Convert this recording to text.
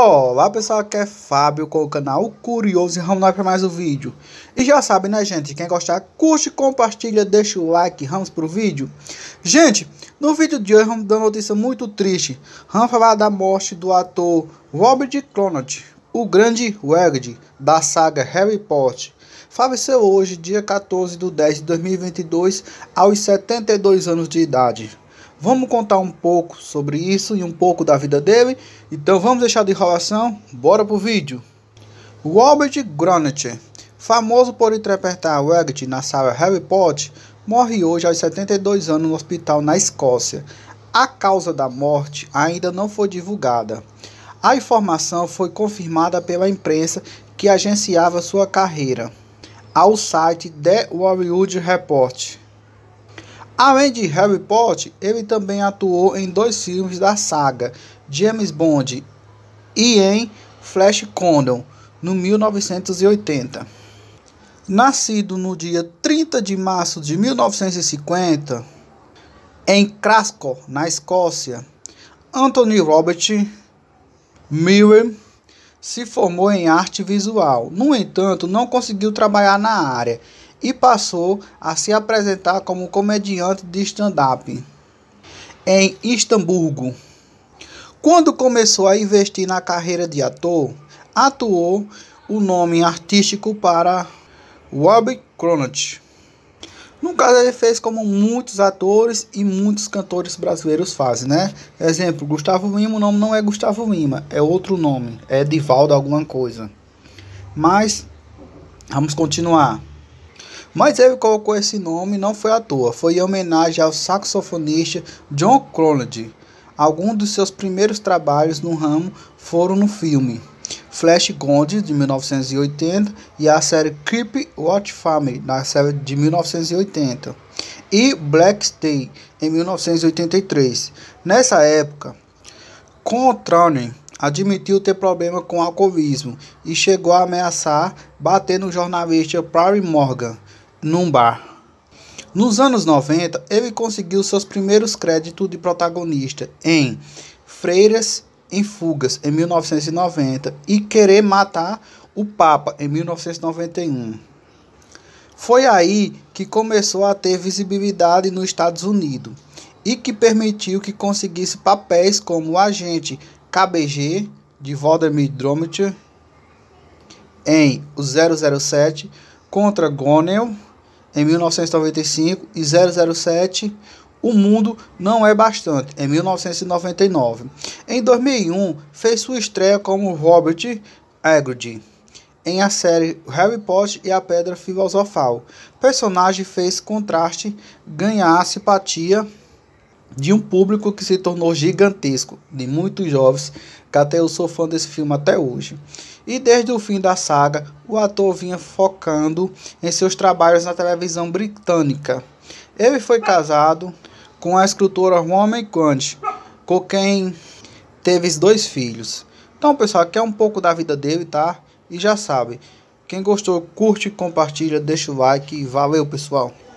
Olá pessoal, aqui é Fábio com o canal Curioso e vamos lá para mais um vídeo. E já sabe né gente, quem gostar, curte, compartilha, deixa o like, vamos pro vídeo. Gente, no vídeo de hoje vamos dar uma notícia muito triste. Vamos falar da morte do ator Robert Cronot, o grande Wegd da saga Harry Potter. Faleceu hoje, dia 14 de 10 de 2022, aos 72 anos de idade. Vamos contar um pouco sobre isso e um pouco da vida dele. Então vamos deixar de enrolação, bora pro vídeo. O Albert Gronacher, famoso por interpretar Hagrid na saga Harry Potter, morre hoje aos 72 anos no hospital na Escócia. A causa da morte ainda não foi divulgada. A informação foi confirmada pela imprensa que agenciava sua carreira, ao site The Hollywood Report. Além de Harry Potter, ele também atuou em dois filmes da saga, James Bond e em Flash Condon, no 1980. Nascido no dia 30 de março de 1950, em Crasco, na Escócia, Anthony Robert Miller se formou em arte visual. No entanto, não conseguiu trabalhar na área e passou a se apresentar como comediante de stand-up em Istamburgo. Quando começou a investir na carreira de ator, atuou o nome artístico para Rob Cronach. No caso, ele fez como muitos atores e muitos cantores brasileiros fazem, né? Exemplo, Gustavo Lima, o nome não é Gustavo Lima, é outro nome, é Divaldo alguma coisa. Mas, vamos continuar. Mas ele colocou esse nome não foi à toa, foi em homenagem ao saxofonista John Cronald. Alguns dos seus primeiros trabalhos no ramo foram no filme Flash Gold de 1980 e a série Creep Watch Family da série de 1980 e Black Stay em 1983. Nessa época, Contrane admitiu ter problema com alcoolismo e chegou a ameaçar bater no jornalista Prairie Morgan num bar. Nos anos 90, ele conseguiu seus primeiros créditos de protagonista em Freiras em Fugas, em 1990, e Querer Matar o Papa, em 1991. Foi aí que começou a ter visibilidade nos Estados Unidos e que permitiu que conseguisse papéis como o agente KBG de Voldemir Dromitcher em 007 contra Gonel em 1995 e 007 O Mundo Não É Bastante em 1999. Em 2001 fez sua estreia como Robert Hagrid em a série Harry Potter e a Pedra Filosofal. O personagem fez contraste ganhar simpatia de um público que se tornou gigantesco, de muitos jovens, que até eu sou fã desse filme até hoje. E desde o fim da saga, o ator vinha focando em seus trabalhos na televisão britânica. Ele foi casado com a escritora Roman Quant, com quem teve dois filhos. Então, pessoal, aqui é um pouco da vida dele, tá? E já sabe, quem gostou, curte, compartilha, deixa o like. Valeu, pessoal!